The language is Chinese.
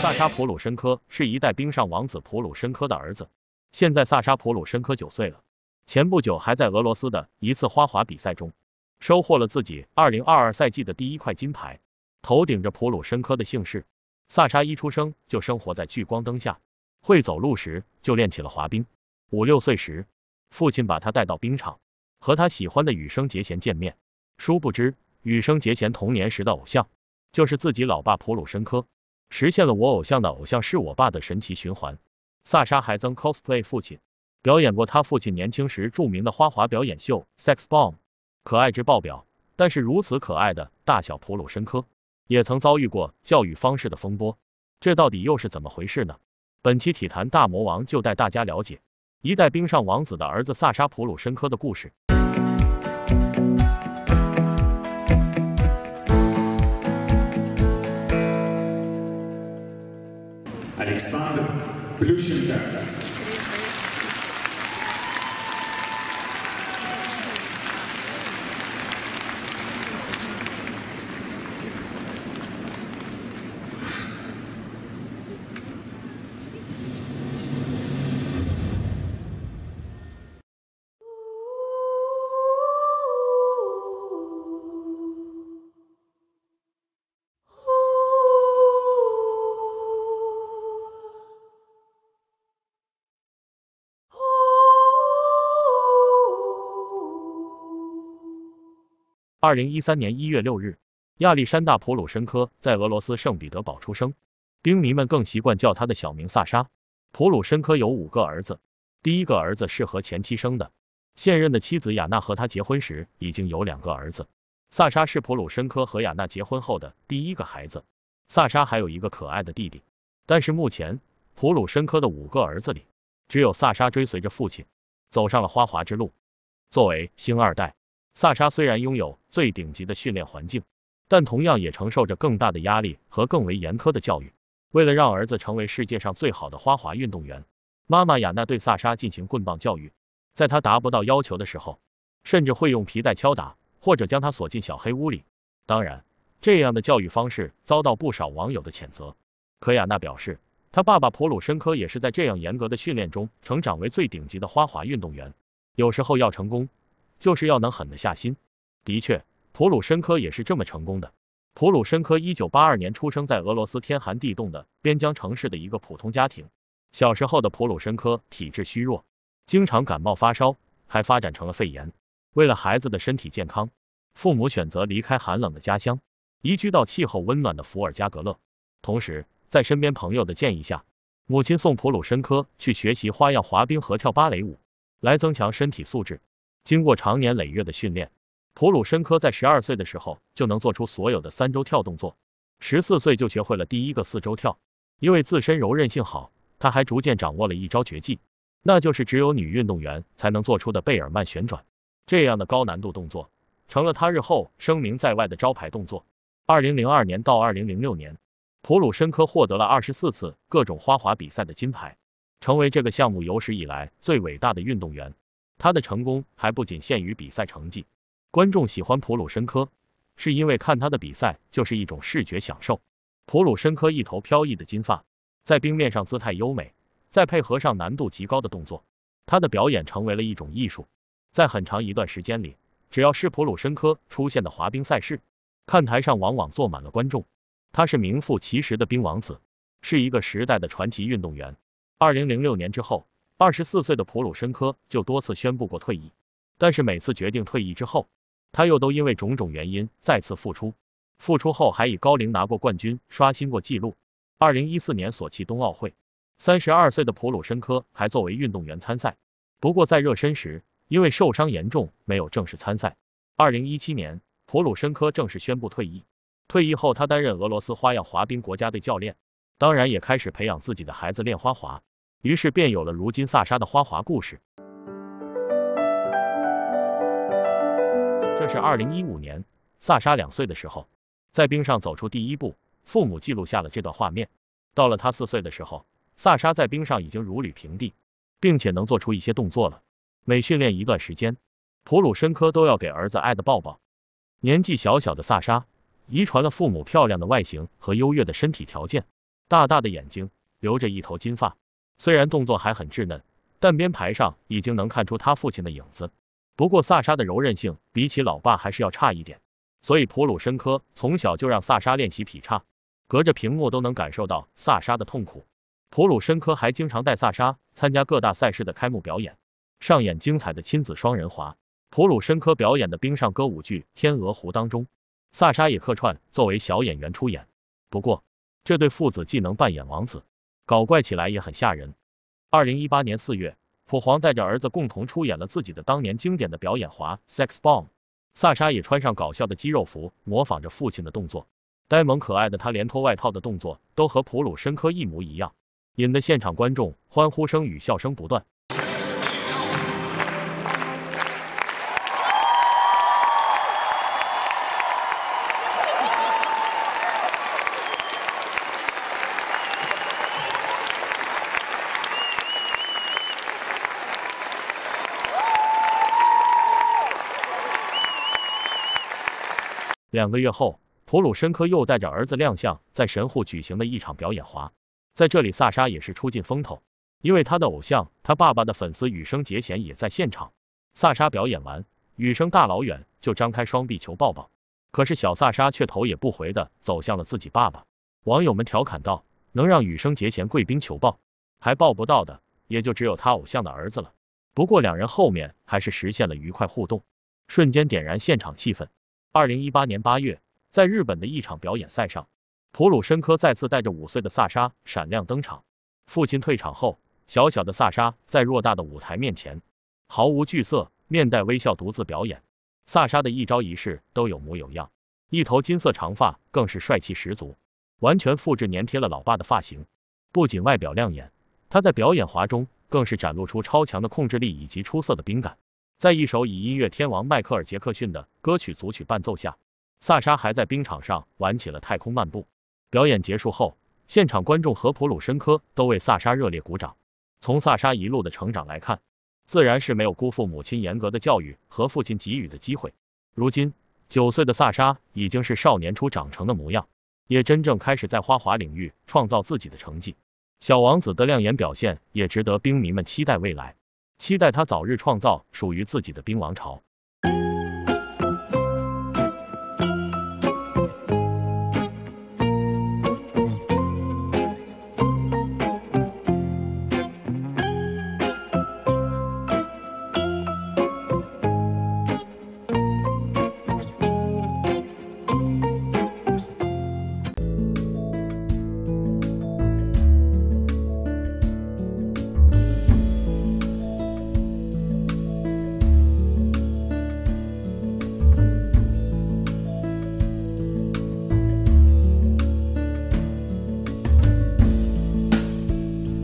萨沙·普鲁申科是一代冰上王子普鲁申科的儿子。现在，萨沙·普鲁申科九岁了。前不久，还在俄罗斯的一次花滑比赛中，收获了自己2022赛季的第一块金牌。头顶着普鲁申科的姓氏，萨沙一出生就生活在聚光灯下。会走路时就练起了滑冰。五六岁时，父亲把他带到冰场，和他喜欢的羽生结弦见面。殊不知，羽生结弦童年时的偶像，就是自己老爸普鲁申科。实现了我偶像的偶像是我爸的神奇循环。萨莎还曾 cosplay 父亲，表演过他父亲年轻时著名的花滑表演秀《Sex Bomb》，可爱值爆表。但是如此可爱的大小普鲁申科，也曾遭遇过教育方式的风波，这到底又是怎么回事呢？本期体坛大魔王就带大家了解一代冰上王子的儿子萨沙普鲁申科的故事。Александр Плющенко. 二零一三年一月六日，亚历山大·普鲁申科在俄罗斯圣彼得堡出生。兵迷们更习惯叫他的小名萨沙。普鲁申科有五个儿子，第一个儿子是和前妻生的。现任的妻子雅娜和他结婚时已经有两个儿子，萨沙是普鲁申科和雅娜结婚后的第一个孩子。萨沙还有一个可爱的弟弟，但是目前普鲁申科的五个儿子里，只有萨沙追随着父亲，走上了花滑之路。作为星二代。萨沙虽然拥有最顶级的训练环境，但同样也承受着更大的压力和更为严苛的教育。为了让儿子成为世界上最好的花滑运动员，妈妈雅娜对萨沙进行棍棒教育，在他达不到要求的时候，甚至会用皮带敲打或者将他锁进小黑屋里。当然，这样的教育方式遭到不少网友的谴责。可雅娜表示，他爸爸普鲁申科也是在这样严格的训练中成长为最顶级的花滑运动员。有时候要成功。就是要能狠得下心。的确，普鲁申科也是这么成功的。普鲁申科一九八二年出生在俄罗斯天寒地冻的边疆城市的一个普通家庭。小时候的普鲁申科体质虚弱，经常感冒发烧，还发展成了肺炎。为了孩子的身体健康，父母选择离开寒冷的家乡，移居到气候温暖的伏尔加格勒。同时，在身边朋友的建议下，母亲送普鲁申科去学习花样滑冰和跳芭蕾舞，来增强身体素质。经过长年累月的训练，普鲁申科在十二岁的时候就能做出所有的三周跳动作，十四岁就学会了第一个四周跳。因为自身柔韧性好，他还逐渐掌握了一招绝技，那就是只有女运动员才能做出的贝尔曼旋转。这样的高难度动作成了他日后声名在外的招牌动作。二零零二年到二零零六年，普鲁申科获得了二十四次各种花滑比赛的金牌，成为这个项目有史以来最伟大的运动员。他的成功还不仅限于比赛成绩，观众喜欢普鲁申科，是因为看他的比赛就是一种视觉享受。普鲁申科一头飘逸的金发，在冰面上姿态优美，再配合上难度极高的动作，他的表演成为了一种艺术。在很长一段时间里，只要是普鲁申科出现的滑冰赛事，看台上往往坐满了观众。他是名副其实的冰王子，是一个时代的传奇运动员。二零零六年之后。二十四岁的普鲁申科就多次宣布过退役，但是每次决定退役之后，他又都因为种种原因再次复出。复出后还以高龄拿过冠军，刷新过纪录。二零一四年索契冬奥会，三十二岁的普鲁申科还作为运动员参赛，不过在热身时因为受伤严重，没有正式参赛。二零一七年，普鲁申科正式宣布退役。退役后，他担任俄罗斯花样滑冰国家队教练，当然也开始培养自己的孩子练花滑。于是便有了如今萨沙的花滑故事。这是二零一五年，萨沙两岁的时候，在冰上走出第一步，父母记录下了这段画面。到了他四岁的时候，萨沙在冰上已经如履平地，并且能做出一些动作了。每训练一段时间，普鲁申科都要给儿子爱的抱抱。年纪小小的萨沙，遗传了父母漂亮的外形和优越的身体条件，大大的眼睛，留着一头金发。虽然动作还很稚嫩，但编排上已经能看出他父亲的影子。不过，萨沙的柔韧性比起老爸还是要差一点，所以普鲁申科从小就让萨沙练习劈叉，隔着屏幕都能感受到萨沙的痛苦。普鲁申科还经常带萨沙参加各大赛事的开幕表演，上演精彩的亲子双人滑。普鲁申科表演的冰上歌舞剧《天鹅湖》当中，萨沙也客串作为小演员出演。不过，这对父子既能扮演王子。搞怪起来也很吓人。二零一八年四月，普皇带着儿子共同出演了自己的当年经典的表演《滑 sex bomb》，萨沙也穿上搞笑的肌肉服，模仿着父亲的动作，呆萌可爱的他连脱外套的动作都和普鲁申科一模一样，引得现场观众欢呼声与笑声不断。两个月后，普鲁申科又带着儿子亮相在神户举行的一场表演。华在这里，萨沙也是出尽风头，因为他的偶像、他爸爸的粉丝羽生结弦也在现场。萨沙表演完，羽生大老远就张开双臂求抱抱，可是小萨沙却头也不回的走向了自己爸爸。网友们调侃道：“能让羽生结弦贵宾求抱，还抱不到的，也就只有他偶像的儿子了。”不过两人后面还是实现了愉快互动，瞬间点燃现场气氛。二零一八年八月，在日本的一场表演赛上，普鲁申科再次带着五岁的萨莎闪亮登场。父亲退场后，小小的萨莎在偌大的舞台面前毫无惧色，面带微笑独自表演。萨莎的一招一式都有模有样，一头金色长发更是帅气十足，完全复制粘贴了老爸的发型。不仅外表亮眼，他在表演滑中更是展露出超强的控制力以及出色的冰感。在一首以音乐天王迈克尔·杰克逊的歌曲组曲伴奏下，萨莎还在冰场上玩起了太空漫步。表演结束后，现场观众和普鲁申科都为萨莎热烈鼓掌。从萨莎一路的成长来看，自然是没有辜负母亲严格的教育和父亲给予的机会。如今九岁的萨莎已经是少年初长成的模样，也真正开始在花滑领域创造自己的成绩。小王子的亮眼表现也值得冰迷们期待未来。期待他早日创造属于自己的冰王朝。